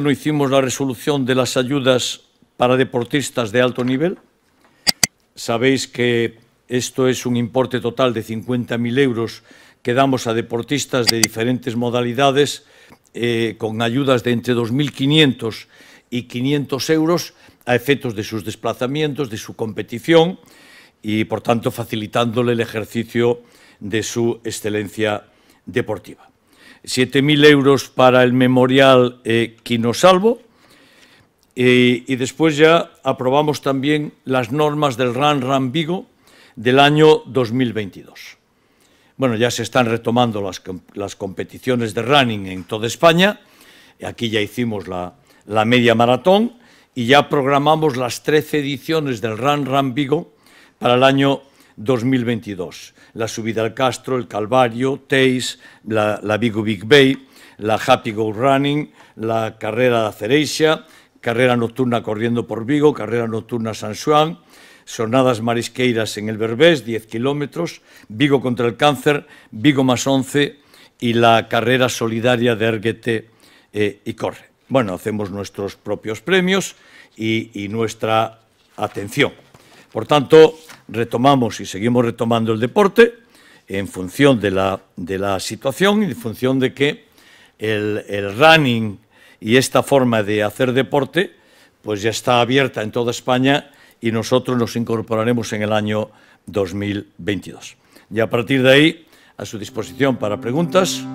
No hicimos la resolución de las ayudas para deportistas de alto nivel. Sabéis que esto es un importe total de 50.000 euros que damos a deportistas de diferentes modalidades eh, con ayudas de entre 2.500 y 500 euros a efectos de sus desplazamientos, de su competición y, por tanto, facilitándole el ejercicio de su excelencia deportiva. 7.000 euros para el memorial eh, Quino Salvo eh, y después ya aprobamos también las normas del RAN RAN Vigo del año 2022. Bueno, ya se están retomando las, competiciones de running en toda España. Aquí ya hicimos la, media maratón y ya programamos las 13 ediciones del RAN RAN Vigo para el año 2022. La subida al Castro, el Calvario, Teis, la, Vigo Big Bay, la Happy Go Running, la Carrera de Cereixa, Carrera Nocturna Corriendo por Vigo, Carrera Nocturna San Juan, Sonadas Marisqueiras en el Berbés, 10 kilómetros, Vigo contra el Cáncer, Vigo más 11 y la Carrera Solidaria de Erguete eh, y Corre. Bueno, hacemos nuestros propios premios y nuestra atención. Por tanto, retomamos y seguimos retomando el deporte en función de la, situación y en función de que el, running y esta forma de hacer deporte pues ya está abierta en toda España y nosotros nos incorporaremos en el año 2022. Y a partir de ahí, a su disposición para preguntas.